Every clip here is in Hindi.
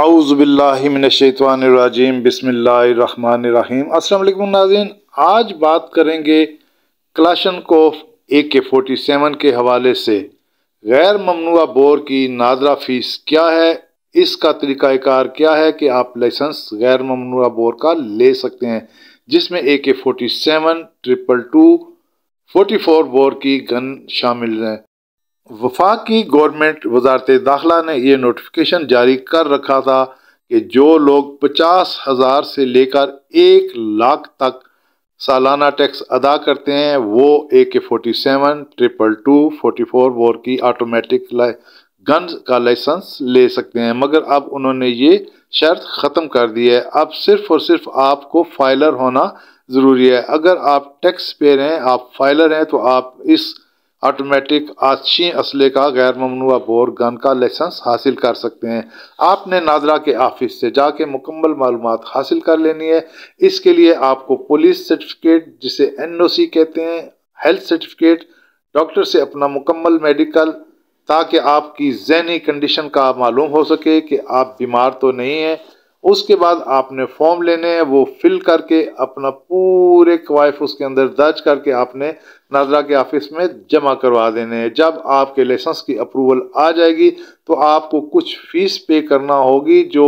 आउज़बिल्लिमिनशैतवानरजीम बसमीम असल नाजीन आज बात करेंगे क्लाशन कोफ ए के फोर्टी सेवन के हवाले से गैर ममनुआ बोर की नादरा फ़ीस क्या है इसका तरीक़ाकार क्या है कि आप लाइसेंस गैर ममनुआ बोर का ले सकते हैं जिसमें A K forty seven triple two forty four bore की गन शामिल हैं वफाक की गवर्नमेंट वजारत दाखिला ने यह नोटिफिकेशन जारी कर रखा था कि जो लोग पचास हज़ार से लेकर एक लाख तक सालाना टैक्स अदा करते हैं वो A K forty seven triple two forty four bore की आटोमेटिक गन का लाइसेंस ले सकते हैं मगर अब उन्होंने ये शर्त ख़त्म कर दी है अब सिर्फ और सिर्फ आपको फाइलर होना ज़रूरी है अगर आप टैक्स पेयर हैं आप फाइलर हैं तो आप इस ऑटोमेटिक अच्छी असले का गैर ममनुआ बोर गन का लाइसेंस हासिल कर सकते हैं आपने नादरा के ऑफिस से जाके मुकम्मल मालूम हासिल कर लेनी है इसके लिए आपको पुलिस सर्टिफिकेट जिसे एनओसी कहते हैं हेल्थ सर्टिफिकेट डॉक्टर से अपना मुकम्मल मेडिकल ताकि आपकी जहनी कंडीशन का मालूम हो सके कि आप बीमार तो नहीं हैं उसके बाद आपने फॉर्म लेने हैं वो फिल करके अपना पूरे क्वाइफ उसके अंदर दर्ज करके आपने नादरा के ऑफिस में जमा करवा देने हैं जब आपके लाइसेंस की अप्रूवल आ जाएगी तो आपको कुछ फीस पे करना होगी जो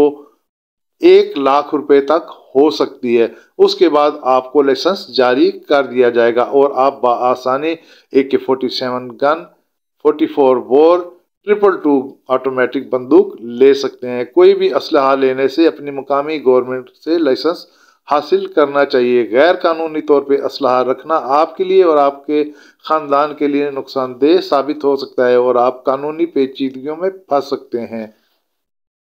एक लाख रुपए तक हो सकती है उसके बाद आपको लाइसेंस जारी कर दिया जाएगा और आप बसानी A K forty seven gun forty four bore triple two automatic बंदूक ले सकते हैं कोई भी असलहा लेने से अपनी मुकामी गवर्नमेंट से लाइसेंस हासिल करना चाहिए गैर कानूनी तौर पर असलाह रखना आपके लिए और आपके ख़ानदान के लिए नुकसानदेह साबित हो सकता है और आप कानूनी पेचीदगियों में फंस सकते हैं